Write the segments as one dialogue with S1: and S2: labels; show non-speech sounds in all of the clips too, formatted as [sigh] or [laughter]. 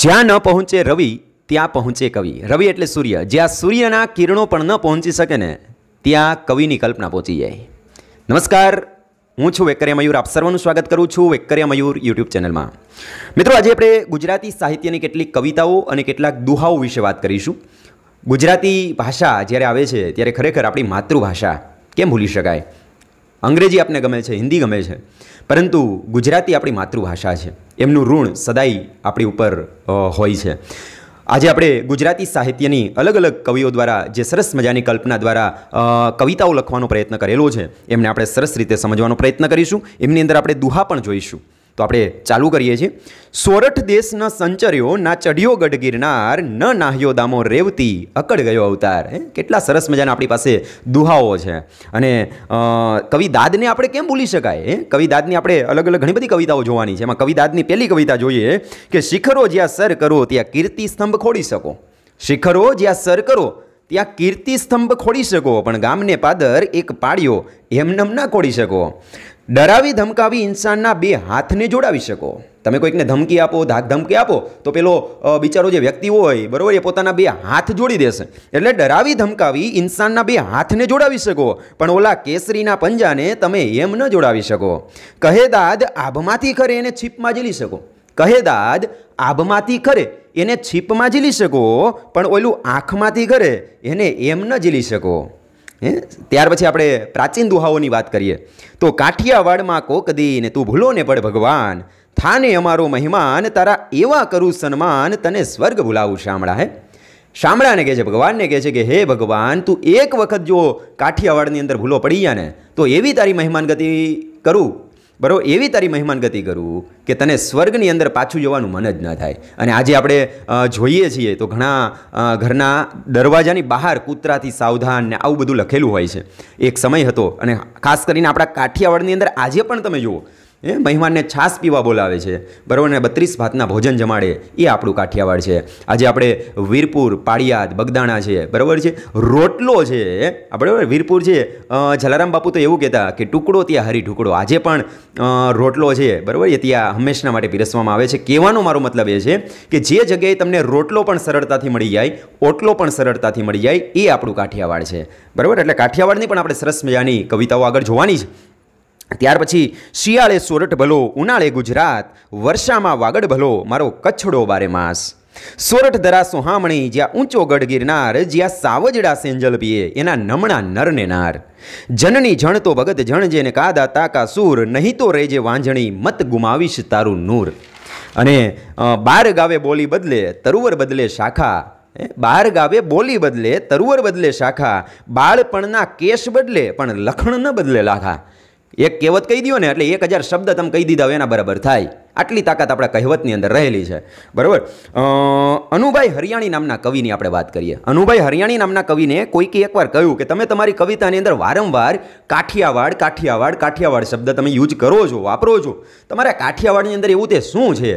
S1: જ્યાં ન પહોંચે રવિ ત્યાં પહોંચે કવિ રવિ એટલે સૂર્ય જ્યાં સૂર્યના કિરણો પણ ન પહોંચી શકે ને ત્યાં કવિની કલ્પના પહોંચી જાય નમસ્કાર હું છું વેકરિયા મયુર આપ સર્વનું સ્વાગત કરું છું વેકર્યા મયુર યુટ્યુબ ચેનલમાં મિત્રો આજે આપણે ગુજરાતી સાહિત્યની કેટલીક કવિતાઓ અને કેટલાક દુહાઓ વિશે વાત કરીશું ગુજરાતી ભાષા જ્યારે આવે છે ત્યારે ખરેખર આપણી માતૃભાષા કેમ ભૂલી શકાય અંગ્રેજી આપને ગમે છે હિન્દી ગમે છે પરંતુ ગુજરાતી આપણી માતૃભાષા છે એમનું ઋણ સદાય આપણી ઉપર હોય છે આજે આપણે ગુજરાતી સાહિત્યની અલગ અલગ કવિઓ દ્વારા જે સરસ મજાની કલ્પના દ્વારા કવિતાઓ લખવાનો પ્રયત્ન કરેલો છે એમને આપણે સરસ રીતે સમજવાનો પ્રયત્ન કરીશું એમની અંદર આપણે દુહા પણ જોઈશું તો આપણે ચાલુ કરીએ છીએ સોરઠ દેશના સંચર્યો ના ચઢ્યો ગઢ ગિરનાર ન નાહ્યો દામો રેવતી અકડ ગયો અવતાર હે કેટલા સરસ મજાના આપણી પાસે દુહાઓ છે અને કવિ આપણે કેમ ભૂલી શકાય હે કવિ આપણે અલગ અલગ ઘણી બધી કવિતાઓ જોવાની છે એમાં કવિ પહેલી કવિતા જોઈએ કે શિખરો જ્યાં સર કરો ત્યાં કીર્તિ સ્તંભ ખોડી શકો શિખરો જ્યાં સર કરો ત્યાં કીર્તિ સ્તંભ ખોડી શકો પણ ગામને પાદર એક પાડ્યો એમનેમ ના ખોડી શકો ડરાવી ધમકાવી ઇન્સાનના બે હાથને જોડાવી શકો તમે કોઈકને ધમકી આપો ધાક ધમકી આપો તો પેલો બિચારો જે વ્યક્તિ હોય બરાબર એ પોતાના બે હાથ જોડી દેશે એટલે ડરાવી ધમકાવી ઇન્સાનના બે હાથને જોડાવી શકો પણ ઓલા કેસરીના પંજાને તમે એમ ન જોડાવી શકો કહેદાદ આભમાંથી ખરે એને છીપમાં ઝીલી શકો કહેદાદ આભમાંથી ખરે એને છીપમાં ઝીલી શકો પણ ઓલું આંખમાંથી ખરે એને એમ ન ઝીલી શકો હે ત્યાર પછી આપણે પ્રાચીન દુહાઓની વાત કરીએ તો કાઠિયાવાડમાં કોક દીન તું ભૂલો ને પડ ભગવાન થાને અમારો મહેમાન તારા એવા કરું સન્માન તને સ્વર્ગ ભૂલાવું શામળા હે શામળાને કહે છે ભગવાનને કહે છે કે હે ભગવાન તું એક વખત જો કાઠિયાવાડની અંદર ભૂલો પડી ગયા ને તો એવી તારી મહેમાન ગતિ કરું બરાબર એવી તારી મહેમાન ગતિ કરું કે તને સ્વર્ગની અંદર પાછું જવાનું મન જ ન થાય અને આજે આપણે જોઈએ છીએ તો ઘણા ઘરના દરવાજાની બહાર કૂતરાથી સાવધાન ને આવું બધું લખેલું હોય છે એક સમય હતો અને ખાસ કરીને આપણા કાઠિયાવાડની અંદર આજે પણ તમે જુઓ એ મહેમાનને છાશ પીવા બોલાવે છે બરાબર ને બત્રીસ ભાતના ભોજન જમાડે એ આપણું કાઠિયાવાડ છે આજે આપણે વીરપુર પાળિયાદ બગદાણા છે બરાબર છે રોટલો છે આપણે વીરપુર છે જલારામ બાપુ તો એવું કહેતા કે ટુકડો ત્યાં હરી ટુકડો આજે પણ રોટલો છે બરાબર એ ત્યાં હંમેશના માટે પીરસવામાં આવે છે કહેવાનો મારો મતલબ એ છે કે જે જગ્યાએ તમને રોટલો પણ સરળતાથી મળી જાય ઓટલો પણ સરળતાથી મળી જાય એ આપણું કાઠિયાવાડ છે બરાબર એટલે કાઠિયાવાડની પણ આપણે સરસ મજાની કવિતાઓ આગળ જોવાની છે ત્યાર પછી શિયાળે સોરઠ ભલો ઉનાળે ગુજરાત વર્ષામાં વાગડ ભલો મારો કચ્છડો બારે માસ સોરઠ ધરા સોહામણી જ્યાં ઊંચો ગઢ ગિરનાર જ્યાં સાવજડા સેંજલ પીએ એના નમણા નરને નાર જનની જણ તો ભગત જણ જેને કાદા તાકા સૂર નહીં તો રેજે વાંજણી મત ગુમાવીશ તારું નૂર અને બાર ગાવે બોલી બદલે તરુવર બદલે શાખા બાર ગાવે બોલી બદલે તરુવર બદલે શાખા બાળપણના કેશ બદલે પણ લખણ ન બદલે લાખા એક કહેવત કહી દો ને એટલે એક હજાર શબ્દ તમે કહી દીધા હોય એના બરાબર થાય આટલી તાકાત આપણા કહેવતની અંદર રહેલી છે બરાબર અનુભાઈ હરિયાણી નામના કવિની આપણે વાત કરીએ અનુભાઈ હરિયાણી નામના કવિને કોઈક એકવાર કહ્યું કે તમે તમારી કવિતાની અંદર વારંવાર કાઠિયાવાડ કાઠિયાવાડ કાઠિયાવાડ શબ્દ તમે યુઝ કરો છો વાપરો છો તમારા કાઠિયાવાડની અંદર એવું તે શું છે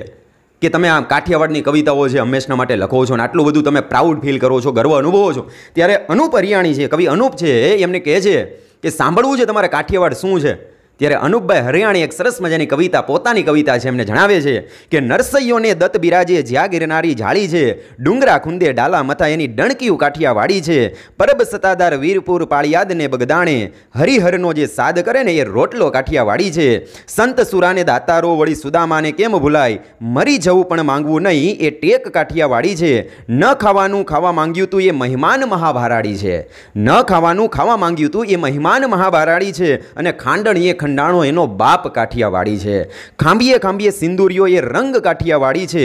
S1: કે તમે આ કાઠિયાવાડની કવિતાઓ છે હંમેશના માટે લખો છો અને આટલું બધું તમે પ્રાઉડ ફીલ કરો છો ગર્વ અનુભવો છો ત્યારે અનુપ હરિયાણી છે કવિ અનુપ છે એમને કહે છે કે સાંભળવું છે તમારે કાઠિયાવાડ શું છે ત્યારે અનુપભાઈ હરિયાણી એક સરસ મજાની કવિતા પોતાની કવિતા છે એમને જણાવે છે કે નરસૈયોને દત્ત બિરાજે જ્યાં ગિરનારી જાળી છે ડુંગરા ખુંદે ડાલા મથા એની ડણકીયું કાઠિયા વાળી છે પરબ સતાદાર વીરપુર પાળિયાદને બગદાણે હરિહરનો જે સાદ કરે ને એ રોટલો કાઠિયા વાળી છે સંત સુરાને દાતારો વળી સુદામાને કેમ ભૂલાય મરી જવું પણ માંગવું નહીં એ ટેક કાઠિયાવાડી છે ન ખાવાનું ખાવા માંગ્યું તું એ મહેમાન મહાભારાડી છે ન ખાવાનું ખાવા માંગ્યું તું એ મહેમાન મહાભારાડી છે અને ખાંડણ એ ખંડ ખંડાણો એનો બાપ કાઠિયાવાડી છે ખાંભીએ ખાંભીએ સિંદુરિયો એ રંગ કાઠિયાવાડી છે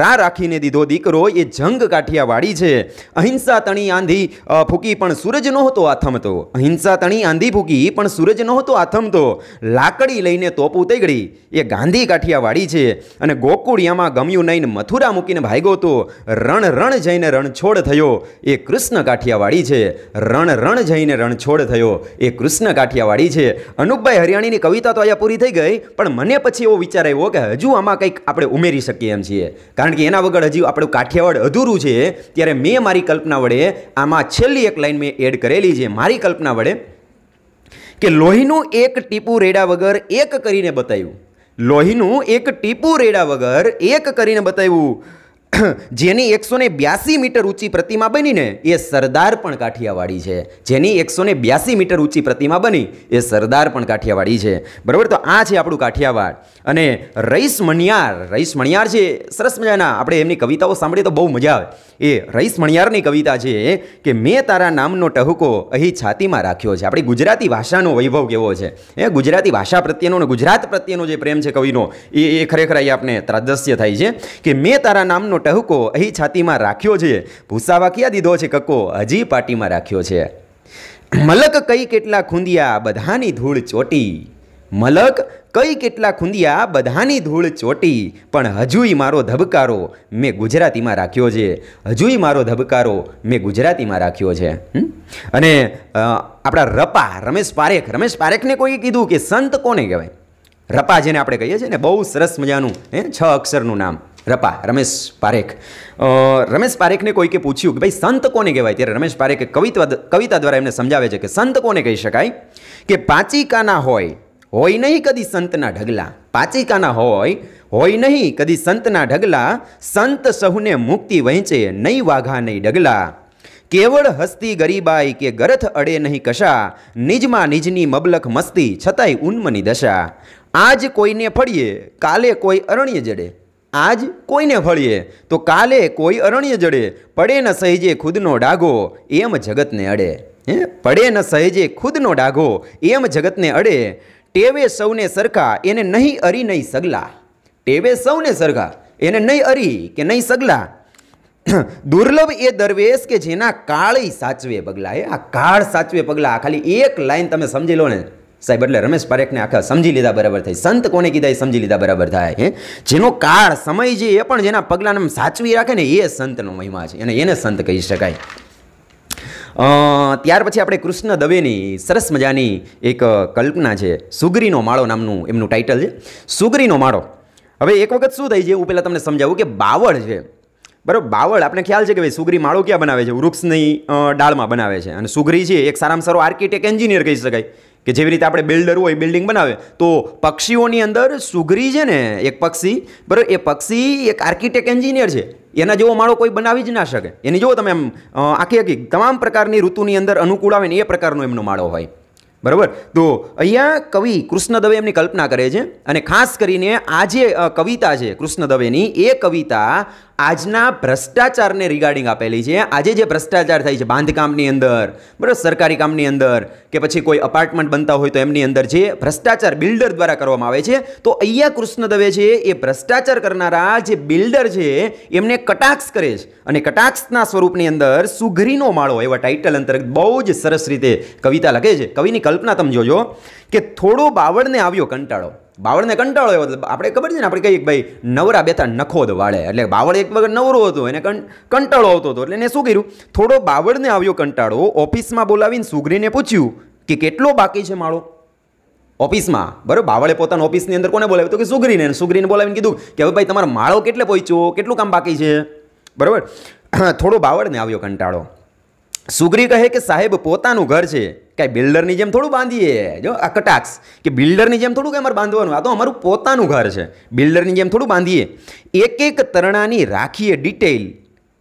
S1: રા રાખીને દીધો દીકરો એ જંગ કાઠિયાવાડી છે અહિંસા તણી આંધી ફૂકી પણ સૂરજ નહોતો આથમતો અહિંસા તણી આંધી ફૂકી પણ સૂરજ નહોતો આથમતો લાકડી લઈને તોપું તેગડી એ ગાંધી કાઠિયાવાડી છે અને ગોકુળિયામાં ગમ્યું નહીં મથુરા મૂકીને ભાગ્યો તો રણ રણ જઈને રણછોડ થયો એ કૃષ્ણ કાઠિયાવાડી છે રણ રણ જઈને રણછોડ થયો એ કૃષ્ણ કાઠિયાવાડી છે અનુપભાઈ હરિયાણા અજાણીની કવિતા તો અહીંયા પૂરી થઈ ગઈ પણ મને પછી એવો વિચાર આવ્યો કે હજુ આમાં કંઈક આપણે ઉમેરી શકીએ એમ છીએ કારણ કે એના વગર હજી આપણું કાઠિયાવાડ અધૂરું છે ત્યારે મેં મારી કલ્પના વડે આમાં છેલ્લી એક લાઈન મેં એડ કરેલી છે મારી કલ્પના વડે કે લોહીનું એક ટીપું રેડા વગર એક કરીને બતાવ્યું લોહીનું એક ટીપું રેડા વગર એક કરીને બતાવ્યું જેની એકસો ને બ્યાસી મીટર ઊંચી પ્રતિમા બનીને એ સરદાર પણ કાઠિયાવાડી છે જેની એકસો ને બ્યાસી મીટર ઊંચી પ્રતિમા બની એ સરદાર પણ કાઠિયાવાડી છે બરાબર તો આ છે આપણું કાઠિયાવાડ અને રઈસ મણિયાર રઈસ મણિયાર છે સરસ મજાના આપણે એમની કવિતાઓ સાંભળીએ તો બહુ મજા આવે એ રઈસ મણિયારની કવિતા છે કે મેં તારા નામનો ટહુકો અહીં છાતીમાં રાખ્યો છે આપણી ગુજરાતી ભાષાનો વૈભવ કેવો છે એ ગુજરાતી ભાષા પ્રત્યેનો અને ગુજરાત પ્રત્યેનો જે પ્રેમ છે કવિનો એ એ ખરેખર અહીં આપણે ત્રાદસ્ય થાય છે કે મેં તારા નામનો ટહુકો અહીં છાતીમાં રાખ્યો છે ભૂસાવા ક્યાં દીધો છે કક્કો હજી પાટીમાં રાખ્યો છે મલક કઈ કેટલા ખૂંદિયા બધાની ધૂળ ચોટી મલક કઈ કેટલા ખૂંદિયા બધાની ધૂળ ચોટી પણ હજુય મારો ધબકારો મેં ગુજરાતીમાં રાખ્યો છે હજુય મારો ધબકારો મેં ગુજરાતીમાં રાખ્યો છે અને આપણા રપા રમેશ પારેખ રમેશ પારેખને કોઈ કીધું કે સંત કોને કહેવાય રપા જેને આપણે કહીએ છીએ ને બહુ સરસ મજાનું એ છ અક્ષરનું નામ રપા રમેશ પારેખ રમેશ પારેખને કોઈકે પૂછ્યું કે ભાઈ સંત કોને કહેવાય ત્યારે રમેશ પારેખે કવિતા કવિતા દ્વારા એમને સમજાવે છે કે સંત કોને કહી શકાય કે પાચિકાના હોય હોય નહીં કદી સંતના ઢગલા પાચિકાના હોય હોય નહીં કદી સંતના ઢગલા સંત સહુને મુક્તિ વહેંચે નહીં વાઘા નહીં ડગલા કેવળ હસ્તી ગરીબાઈ કે ગરથ અડે નહીં કશા નિજમાં નિજની મબલખ મસ્તી છતાંય ઉન્મની દશા આજ કોઈને ફળીએ કાલે કોઈ અરણ્ય જડે આજ કોઈને ફળીએ તો કાલે કોઈ અરણ્ય જડે પડે ન સહેજે ખુદનો ડાઘો એમ જગતને અડે હે પડે ન સહેજે ખુદનો ડાઘો એમ જગતને અડે ટેવે સૌને સરખા એને નહીં અરી નહીં સગલા ટેવે સૌને સરખા એને નહીં અરી કે નહીં સગલા [clears throat] દુર્લભ એ દરવેશ કે જેના કાળી સાચવે પગલા હે આ કાળ સાચવે પગલા ખાલી એક લાઈન તમે સમજી લો ને સાહેબ એટલે રમેશ પારેખને આખા સમજી લીધા બરાબર થાય સંત કોને કીધા એ સમજી લીધા બરાબર થાય હે જેનો કાળ સમય જે એ પણ જેના પગલાને સાચવી રાખે ને એ સંતનો મહિમા છે અને એને સંત કહી શકાય ત્યાર પછી આપણે કૃષ્ણ દવેની સરસ મજાની એક કલ્પના છે સુગરીનો માળો નામનું એમનું ટાઇટલ છે સુગરીનો માળો હવે એક વખત શું થાય છે હું પહેલાં તમને સમજાવું કે બાવળ છે બરાબર બાવળ આપણે ખ્યાલ છે કે ભાઈ સુગરી માળો ક્યાં બનાવે છે વૃક્ષની ડાળમાં બનાવે છે અને સુગરી છે એક સારામાં સારો આર્કિટેક્ટ એન્જિનિયર કહી શકાય કે જેવી રીતે આપણે બિલ્ડર હોય બિલ્ડિંગ બનાવે તો પક્ષીઓની અંદર સુઘરી છે ને એક પક્ષી બરાબર એ પક્ષી એક આર્કિટેક્ટ એન્જિનિયર છે એના જેવો માળો કોઈ બનાવી જ ના શકે એની જુઓ તમે એમ આખી આખી તમામ પ્રકારની ઋતુની અંદર અનુકૂળ આવે ને એ પ્રકારનો એમનો માળો હોય બરાબર તો અહીંયા કવિ કૃષ્ણ દવે એમની કલ્પના કરે છે અને ખાસ કરીને આ જે કવિતા છે કૃષ્ણ દવેની એ કવિતા આજના ભ્રષ્ટાચારને રિગાર્ડિંગ આપેલી છે આજે જે ભ્રષ્ટાચાર થાય છે બાંધકામની અંદર બરાબર સરકારી કામની અંદર કે પછી કોઈ અપાર્ટમેન્ટ બનતા હોય તો એમની અંદર જે ભ્રષ્ટાચાર બિલ્ડર દ્વારા કરવામાં આવે છે તો અહીંયા કૃષ્ણ દવે છે એ ભ્રષ્ટાચાર કરનારા જે બિલ્ડર છે એમને કટાક્ષ કરે છે અને કટાક્ષના સ્વરૂપની અંદર સુઘરીનો માળો એવા ટાઇટલ અંતર્ગત બહુ જ સરસ રીતે કવિતા લખે છે કવિની કલ્પના તમે જોજો કે થોડો બાવળને આવ્યો કંટાળો બાવળને કંટાળો આવ્યો આપણે ખબર છે ને આપણે કહીએ કે ભાઈ નવરા બેતા નખોદ વાળે એટલે બાવળ એક વગર નવરો હતો એને કંટાળો આવતો હતો એટલે એને શું કર્યું થોડો બાવળને આવ્યો કંટાળો ઓફિસમાં બોલાવીને સુગરીને પૂછ્યું કે કેટલો બાકી છે માળો ઓફિસમાં બરાબર બાવળે પોતાની ઓફિસની અંદર કોને બોલાવ્યું તો કે સુગરીને સુગ્રીને બોલાવીને કીધું કે હવે ભાઈ તમારો માળો કેટલે પહોંચ્યો કેટલું કામ બાકી છે બરાબર [clears throat] થોડો બાવળને આવ્યો કંટાળો સુગ્રી કહે કે સાહેબ પોતાનું ઘર છે કાંઈ બિલ્ડરની જેમ થોડું બાંધીએ જો આ કટાક્ષ કે બિલ્ડરની જેમ થોડું કે અમારે બાંધવાનું આ તો અમારું પોતાનું ઘર છે બિલ્ડરની જેમ થોડું બાંધીએ એક એક તરણાની રાખીએ ડિટેલ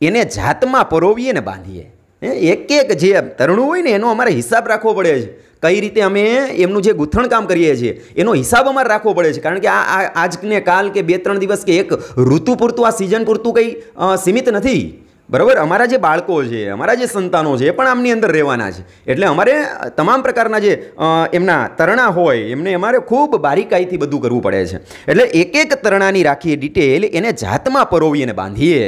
S1: એને જાતમાં પરોવીએ ને બાંધીએ એક એક જે તરણું હોય ને એનો અમારે હિસાબ રાખવો પડે છે કઈ રીતે અમે એમનું જે ગૂંથણ કામ કરીએ છીએ એનો હિસાબ અમારે રાખવો પડે છે કારણ કે આ આજને કાલ કે બે ત્રણ દિવસ કે એક ઋતુ પૂરતું આ સિઝન પૂરતું કંઈ સીમિત નથી બરાબર અમારા જે બાળકો છે અમારા જે સંતાનો છે એ પણ આમની અંદર રહેવાના છે એટલે અમારે તમામ પ્રકારના જે એમના તરણા હોય એમને અમારે ખૂબ બારીકાઈથી બધું કરવું પડે છે એટલે એક એક તરણાની રાખીએ ડિટેલ એને જાતમાં પરોવી અને બાંધીએ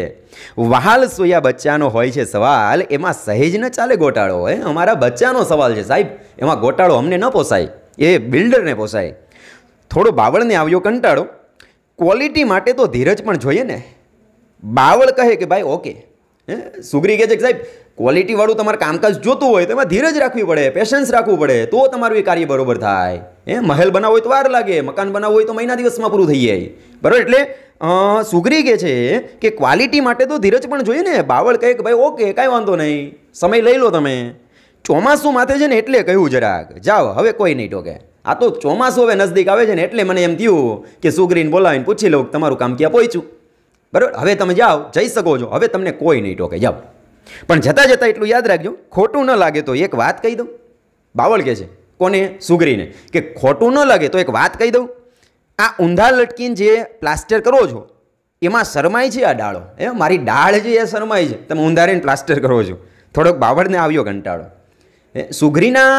S1: વહાલ સોયા બચ્ચાનો હોય છે સવાલ એમાં સહેજ ન ચાલે ગોટાળો હોય અમારા બચ્ચાનો સવાલ છે સાહેબ એમાં ગોટાળો અમને ન પોસાય એ બિલ્ડરને પોસાય થોડો બાવળને આવ્યો કંટાળો ક્વોલિટી માટે તો ધીરજ પણ જોઈએ ને બાવળ કહે કે ભાઈ ઓકે હે સુગ્રી કહે છે કે સાહેબ ક્વોલિટીવાળું તમારે કામકાજ જોતું હોય તો એમાં ધીરજ રાખવી પડે પેશન્સ રાખવું પડે તો તમારું એ કાર્ય બરોબર થાય એ મહેલ બનાવો હોય તો વાર લાગે મકાન બનાવવું હોય તો મહિના દિવસમાં પૂરું થઈ જાય બરાબર એટલે સુગરી કે છે કે ક્વોલિટી માટે તો ધીરજ પણ જોઈએ ને બાવળ કહે કે ભાઈ ઓકે કાંઈ વાંધો નહીં સમય લઈ લો તમે ચોમાસું માથે છે ને એટલે કહ્યું જરાક જાઓ હવે કોઈ નહીં ટોકે આ તો ચોમાસું હવે નજદીક આવે છે ને એટલે મને એમ થયું કે સુગરીને બોલાવીને પૂછી લઉં તમારું કામ ક્યાં પહોંચ્યું બરાબર હવે તમે જાઓ જઈ શકો છો હવે તમને કોઈ નહીં ટોકે જાઓ પણ જતાં જતાં એટલું યાદ રાખજો ખોટું ન લાગે તો એક વાત કહી દઉં બાવળ કહે છે કોને સુગરીને કે ખોટું ન લાગે તો એક વાત કહી દઉં આ ઊંધા લટકીને જે પ્લાસ્ટર કરો છો એમાં શરમાય છે આ ડાળો એ મારી ડાળ છે એ શરમાય છે તમે ઊંધારીને પ્લાસ્ટર કરો છો થોડોક બાવળને આવ્યો કંટાળો એ સુઘરીના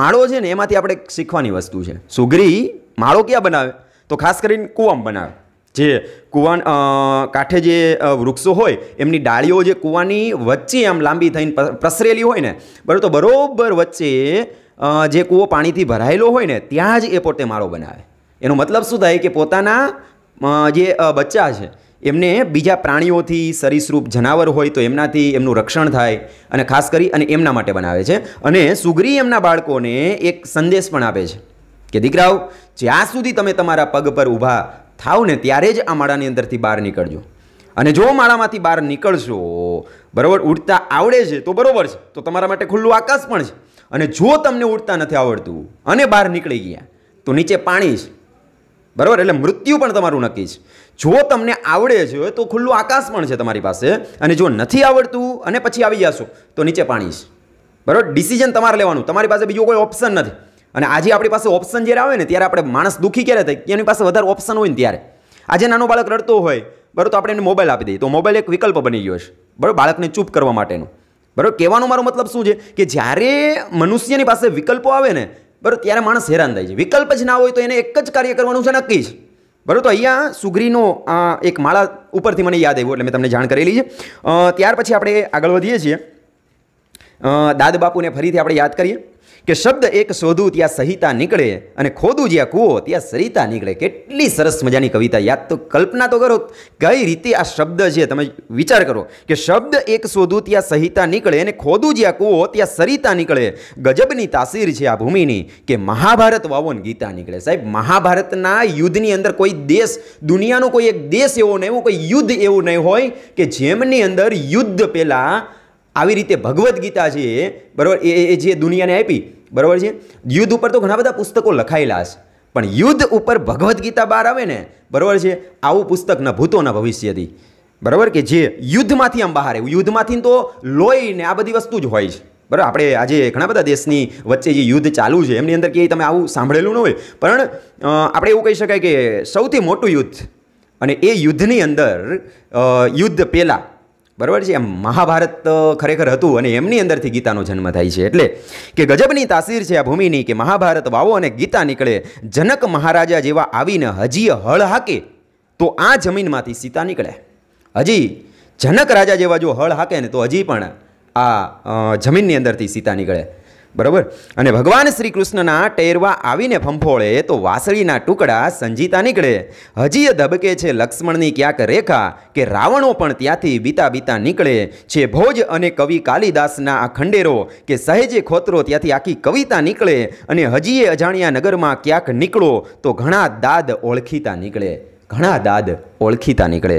S1: માળો છે ને એમાંથી આપણે શીખવાની વસ્તુ છે સુઘરી માળો ક્યાં બનાવે તો ખાસ કરીને કૂવામાં બનાવે જે કૂવાન કાંઠે જે વૃક્ષો હોય એમની ડાળીઓ જે કૂવાની વચ્ચે આમ લાંબી થઈને પ્રસરેલી હોય ને બરાબર તો બરોબર વચ્ચે જે કૂવો પાણીથી ભરાયેલો હોય ને ત્યાં જ એ પોતે મારો બનાવે એનો મતલબ શું થાય કે પોતાના જે બચ્ચા છે એમને બીજા પ્રાણીઓથી સરીસૃપ જનાવર હોય તો એમનાથી એમનું રક્ષણ થાય અને ખાસ કરી અને એમના માટે બનાવે છે અને સુગરી એમના બાળકોને એક સંદેશ પણ આપે છે કે દીકરાઓ જ્યાં સુધી તમે તમારા પગ પર ઊભા થાવ ને ત્યારે જ આ માળાની અંદરથી બહાર નીકળજો અને જો માળામાંથી બહાર નીકળશો બરાબર ઉડતા આવડે છે તો બરાબર છે તો તમારા માટે ખુલ્લું આકાશ પણ છે અને જો તમને ઉડતા નથી આવડતું અને બહાર નીકળી ગયા તો નીચે પાણી છે બરાબર એટલે મૃત્યુ પણ તમારું નક્કી છે જો તમને આવડે છે તો ખુલ્લું આકાશ પણ છે તમારી પાસે અને જો નથી આવડતું અને પછી આવી જશો તો નીચે પાણી છે બરાબર ડિસિઝન તમારે લેવાનું તમારી પાસે બીજો કોઈ ઓપ્શન નથી અને આજે આપણી પાસે ઓપ્શન જ્યારે આવે ને ત્યારે આપણે માણસ દુઃખી ક્યારે થાય કે એની પાસે વધારે ઓપ્શન હોય ને ત્યારે આજે નાનો બાળક રડતો હોય બરાબર તો આપણે એને મોબાઈલ આપી દઈએ તો મોબાઈલ એક વિકલ્પ બની ગયો છે બરાબર બાળકને ચૂપ કરવા માટેનો બરાબર કહેવાનો મારો મતલબ શું છે કે જ્યારે મનુષ્યની પાસે વિકલ્પો આવે ને બરાબર ત્યારે માણસ હેરાન થાય છે વિકલ્પ જ ના હોય તો એને એક જ કાર્ય કરવાનું છે નક્કી જ બરાબર તો અહીંયા સુગ્રીનો એક માળા ઉપરથી મને યાદ આવ્યું એટલે મેં તમને જાણ કરેલી છે ત્યાર પછી આપણે આગળ વધીએ છીએ દાદ બાપુને ફરીથી આપણે યાદ કરીએ કે શબ્દ એક શોધું ત્યાં સહિતા નીકળે અને ખોદું જ્યાં કૂવો ત્યાં સરિતા નીકળે કેટલી સરસ મજાની કવિતા યાદ તો કલ્પના તો કરો કઈ રીતે આ શબ્દ છે તમે વિચાર કરો કે શબ્દ એક શોધું ત્યાં સહિતા નીકળે અને ખોદું જ્યાં કૂવો ત્યાં સરિતા નીકળે ગજબની તાસીર છે આ ભૂમિની કે મહાભારત વાવો ને ગીતા નીકળે સાહેબ મહાભારતના યુદ્ધની અંદર કોઈ દેશ દુનિયાનો કોઈ એક દેશ એવો નહીં એવું કોઈ યુદ્ધ એવું નહીં હોય કે જેમની અંદર યુદ્ધ પહેલાં આવી રીતે ભગવદ્ ગીતા છે બરાબર એ એ જે દુનિયાને આપી બરાબર છે યુદ્ધ ઉપર તો ઘણા બધા પુસ્તકો લખાયેલા છે પણ યુદ્ધ ઉપર ભગવદ્ ગીતા બહાર આવે ને બરાબર છે આવું પુસ્તક ન ભૂતોના ભવિષ્યથી બરાબર કે જે યુદ્ધમાંથી આમ બહાર આવ્યું યુદ્ધમાંથી તો લોહી ને આ બધી વસ્તુ જ હોય છે બરાબર આપણે આજે ઘણા બધા દેશની વચ્ચે જે યુદ્ધ ચાલુ છે એમની અંદર કે તમે આવું સાંભળેલું ન હોય પણ આપણે એવું કહી શકાય કે સૌથી મોટું યુદ્ધ અને એ યુદ્ધની અંદર યુદ્ધ પહેલાં બરાબર છે એમ મહાભારત ખરેખર હતું અને એમની અંદરથી ગીતાનો જન્મ થાય છે એટલે કે ગજબની તાસીર છે આ ભૂમિની કે મહાભારત વાવો અને ગીતા નીકળે જનક મહારાજા જેવા આવીને હજી હળ હાકે તો આ જમીનમાંથી સીતા નીકળે હજી જનક રાજા જેવા જો હળ હાકે ને તો હજી પણ આ જમીનની અંદરથી સીતા નીકળે બરાબર અને ભગવાન શ્રી કૃષ્ણના ટેરવા આવીને ફંફોળે તો વાસળીના ટુકડા સંજીતા નીકળે હજીએ ધબકે છે લક્ષ્મણની ક્યાંક રેખા કે રાવણો પણ ત્યાંથી બીતા બીતા નીકળે છે ભોજ અને કવિ કાલિદાસના આ ખંડેરો કે સહેજે ખોતરો ત્યાંથી આખી કવિતા નીકળે અને હજીએ અજાણ્યા નગરમાં ક્યાંક નીકળો તો ઘણા દાદ ઓળખીતા નીકળે ઘણા દાદ ઓળખીતા નીકળે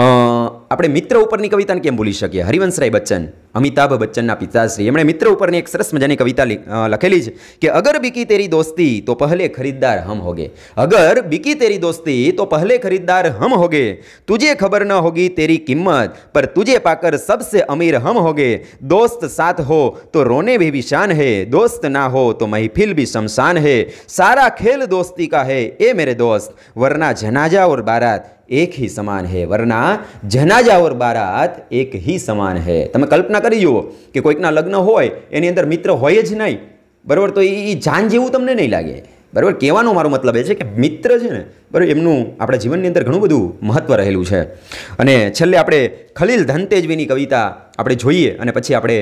S1: આપણે મિત્ર ઉપરની કવિતાને કેમ ભૂલી શકીએ હરિવંશરાય બચ્ચન અમિતાભ બચ્ચનના પિતાશ્રી એમણે મિત્ર ઉપરની એક સરસ મજાની કવિતા લખેલી છે કે અગર બીકી તેરી દોસ્તી તો પહેલે ખરીદદાર હમ હોગે અગર બીકી તેરી દોસ્તી તો પહેલે ખરીદદાર હમ હોગે તુજે ખબર ન હોગી તેરી કિંમત પર તુજે પાકર સબસે અમીર હમ હોગે દોસ્ત સાથ હો તો રોને भी विशान है दोस्त ना हो तो महफिल भी शमशान है सारा खेल दोस्ती का है ए मेरे दोस्त वरना जनाजा और बारात એક હી સમાન હે વરના જનાજા બારાત એક હી સમાન હે તમે કલ્પના કરી જુઓ કે કોઈકના લગ્ન હોય એની અંદર મિત્ર હોય જ નહીં બરાબર તો એ જાન જેવું તમને નહીં લાગે બરાબર કહેવાનો મારો મતલબ એ છે કે મિત્ર છે ને બરાબર એમનું આપણા જીવનની અંદર ઘણું બધું મહત્ત્વ રહેલું છે અને છેલ્લે આપણે ખલીલ ધનતેજવીની કવિતા આપણે જોઈએ અને પછી આપણે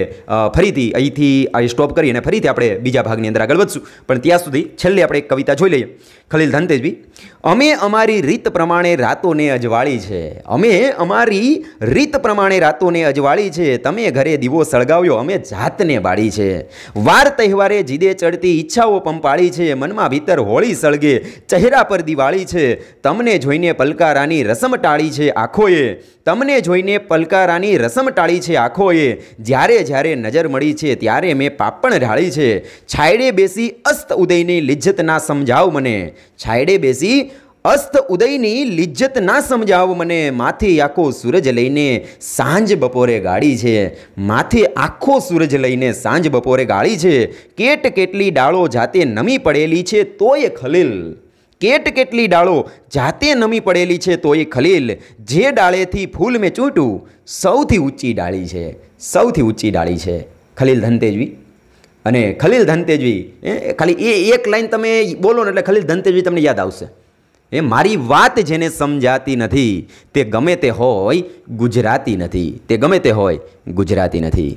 S1: ફરીથી અહીંથી આ સ્ટોપ કરી અને ફરીથી આપણે બીજા ભાગની અંદર આગળ વધશું પણ ત્યાં સુધી છેલ્લે આપણે એક કવિતા જોઈ લઈએ ખલીલ ધનતેજવી અમે અમારી રીત પ્રમાણે રાતોને અજવાળી છે અમે અમારી રીત પ્રમાણે રાતોને અજવાળી છે તમે ઘરે દીવો સળગાવ્યો અમે જાતને બાળી છે વાર તહેવારે જીદે ચડતી ઈચ્છાઓ પંપાળી છે મનમાં ભીતર હોળી સળગે ચહેરા પર દિવાળી છે તમને જોઈને પલકારાની રસમ ટાળી છે આંખોએ તમને જોઈને પલકારાની રસમ ટાળી છે લાખોએ જ્યારે જ્યારે નજર મળી છે ત્યારે મેં પાપણ ઢાળી છે છાયડે બેસી અસ્ત ઉદયની લિજ્જત ના સમજાવ મને છાયડે બેસી અસ્ત ઉદયની લિજ્જત ના સમજાવ મને માથે આખો સૂરજ લઈને સાંજ બપોરે ગાળી છે માથે આખો સૂરજ લઈને સાંજ બપોરે ગાળી છે કેટ કેટલી ડાળો જાતે નમી પડેલી છે તોય ખલીલ કેટ કેટલી ડાળો જાતે નમી પડેલી છે તો એ ખલીલ જે ડાળેથી ફૂલ મેં ચૂંટું સૌથી ઊંચી ડાળી છે સૌથી ઊંચી ડાળી છે ખલીલ ધનતેજવી અને ખલીલ ધનતેજવી એ ખાલી એ એક લાઈન તમે બોલો ને એટલે ખલીલ ધનતેજવી તમને યાદ આવશે એ મારી વાત જેને સમજાતી નથી તે ગમે તે હોય ગુજરાતી નથી તે ગમે તે હોય ગુજરાતી નથી